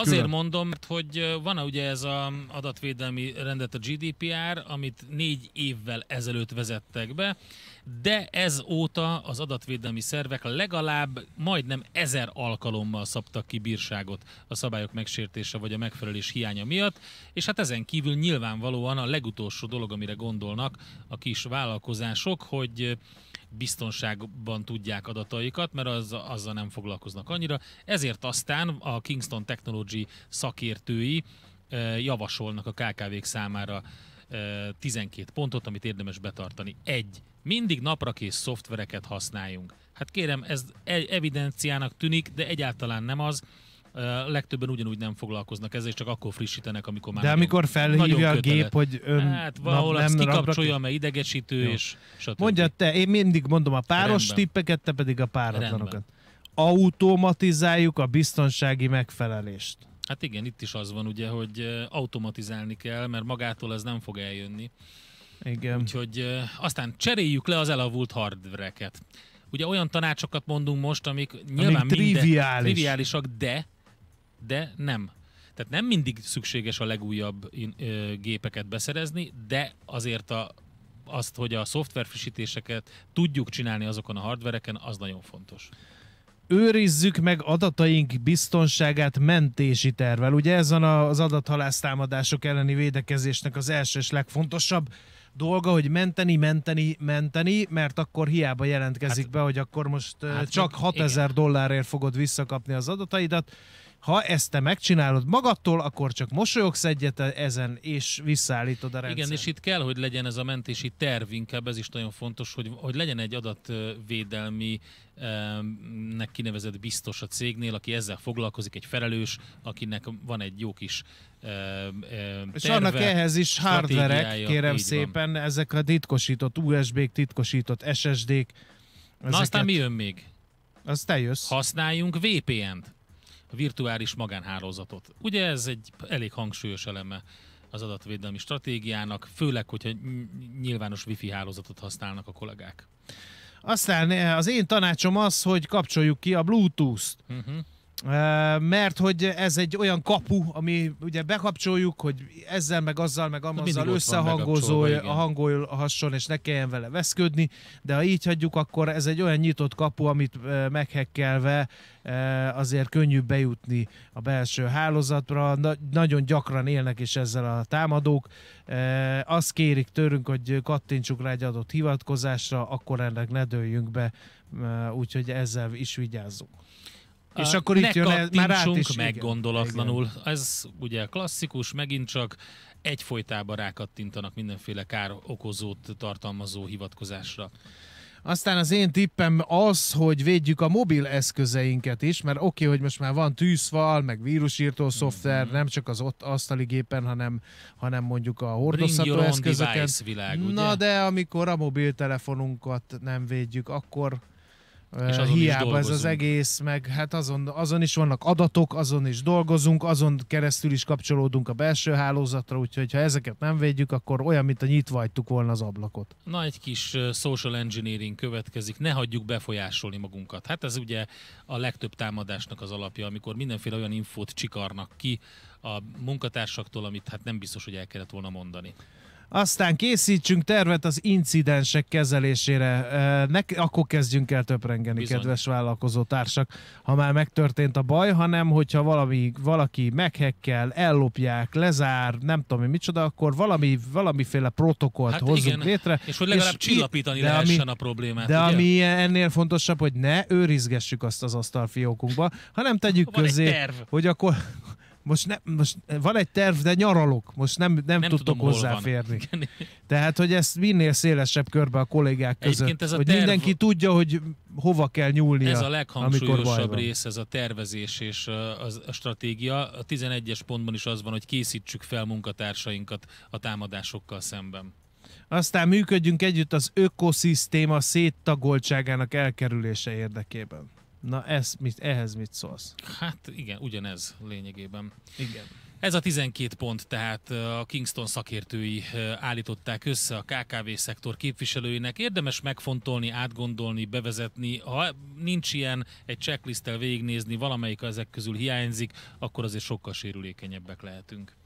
Azért mondom, mert hogy van ugye ez az adatvédelmi rendet a GDPR, amit négy évvel ezelőtt vezettek be, de ez óta az adatvédelmi szervek legalább majdnem ezer alkalommal szabtak ki bírságot a szabályok megsértése vagy a megfelelés hiánya miatt, és hát ezen kívül nyilvánvalóan a legutolsó dolog, amire gondolnak a kis vállalkozások, hogy biztonságban tudják adataikat, mert az, azzal nem foglalkoznak annyira. Ezért aztán a Kingston Technology szakértői javasolnak a KKV-k számára 12 pontot, amit érdemes betartani. Egy, mindig naprakész szoftvereket használjunk. Hát kérem, ez e- evidenciának tűnik, de egyáltalán nem az legtöbben ugyanúgy nem foglalkoznak ezzel, és csak akkor frissítenek, amikor már... De nagyon, amikor felhívja a gép, hogy ön hát, valahol nem nem kikapcsolja, rabrak... mert idegesítő, Jó. és stb. Mondja te, én mindig mondom a páros Rendben. tippeket, te pedig a páratlanokat. Rendben. Automatizáljuk a biztonsági megfelelést. Hát igen, itt is az van ugye, hogy automatizálni kell, mert magától ez nem fog eljönni. Igen. Úgyhogy aztán cseréljük le az elavult hardvereket. Ugye olyan tanácsokat mondunk most, amik nyilván amik triviális. minden, triviálisak, de de nem. Tehát nem mindig szükséges a legújabb gépeket beszerezni, de azért a, azt, hogy a szoftver frissítéseket tudjuk csinálni azokon a hardvereken, az nagyon fontos. Őrizzük meg adataink biztonságát mentési tervel. Ugye ez van az adathalásztámadások elleni védekezésnek az első és legfontosabb dolga, hogy menteni, menteni, menteni, mert akkor hiába jelentkezik hát, be, hogy akkor most hát csak 6000 dollárért fogod visszakapni az adataidat, ha ezt te megcsinálod magadtól, akkor csak mosolyogsz egyet ezen, és visszaállítod a rendszert. Igen, és itt kell, hogy legyen ez a mentési terv, inkább ez is nagyon fontos, hogy, hogy legyen egy adatvédelmi nek kinevezett biztos a cégnél, aki ezzel foglalkozik, egy felelős, akinek van egy jó kis terve, És annak ehhez is hardverek, kérem szépen, van. ezek a titkosított USB-k, titkosított SSD-k. Ezeket... Na aztán mi jön még? Az te jössz. Használjunk VPN-t a virtuális magánhálózatot. Ugye ez egy elég hangsúlyos eleme az adatvédelmi stratégiának, főleg, hogyha nyilvános wifi hálózatot használnak a kollégák. Aztán eh, az én tanácsom az, hogy kapcsoljuk ki a Bluetooth-t. Uh-huh mert hogy ez egy olyan kapu, ami ugye bekapcsoljuk, hogy ezzel, meg azzal, meg hát amazzal összehangolhasson, és ne kelljen vele veszködni, de ha így hagyjuk, akkor ez egy olyan nyitott kapu, amit meghekkelve azért könnyű bejutni a belső hálózatra, nagyon gyakran élnek is ezzel a támadók, azt kérik tőlünk, hogy kattintsuk rá egy adott hivatkozásra, akkor ennek ne dőljünk be, úgyhogy ezzel is vigyázzunk. És a, akkor itt jön el, már át is. meg gondolatlanul. Igen. Ez ugye klasszikus, megint csak egyfolytában rákattintanak mindenféle kár okozót tartalmazó hivatkozásra. Aztán az én tippem az, hogy védjük a mobil eszközeinket is, mert oké, okay, hogy most már van tűzfal, meg vírusírtó szoftver, mm-hmm. nem csak az ott asztali gépen, hanem, hanem mondjuk a hordozható eszközeken. Világ, ugye? Na de amikor a mobiltelefonunkat nem védjük, akkor és azon hiába ez az egész, meg hát azon, azon is vannak adatok, azon is dolgozunk, azon keresztül is kapcsolódunk a belső hálózatra, úgyhogy ha ezeket nem védjük, akkor olyan, mint a nyitva hagytuk volna az ablakot. Na, egy kis social engineering következik, ne hagyjuk befolyásolni magunkat. Hát ez ugye a legtöbb támadásnak az alapja, amikor mindenféle olyan infót csikarnak ki a munkatársaktól, amit hát nem biztos, hogy el kellett volna mondani. Aztán készítsünk tervet az incidensek kezelésére. Ne, akkor kezdjünk el töprengeni, Bizony. kedves vállalkozó társak, ha már megtörtént a baj, hanem hogyha valami, valaki meghekkel, ellopják, lezár, nem tudom mi, micsoda, akkor valami, valamiféle protokollt hát hozzunk igen. létre. És hogy legalább és csillapítani de lehessen ami, a problémát. De ugye? ami ennél fontosabb, hogy ne őrizgessük azt az asztalfiókunkba, hanem tegyük Van közé, hogy akkor most, ne, most van egy terv, de nyaralok, most nem, nem, nem tudtok tudom, hozzáférni. Tehát, hogy ezt minél szélesebb körbe a kollégák között, ez a hogy terv... mindenki tudja, hogy hova kell nyúlnia, Ez a leghangsúlyosabb rész, ez a tervezés és a stratégia. A 11-es pontban is az van, hogy készítsük fel munkatársainkat a támadásokkal szemben. Aztán működjünk együtt az ökoszisztéma széttagoltságának elkerülése érdekében. Na ez mit, ehhez mit szólsz? Hát igen, ugyanez lényegében. Igen. Ez a 12 pont, tehát a Kingston szakértői állították össze a KKV szektor képviselőinek. Érdemes megfontolni, átgondolni, bevezetni. Ha nincs ilyen, egy checklisttel végignézni, valamelyik ezek közül hiányzik, akkor azért sokkal sérülékenyebbek lehetünk.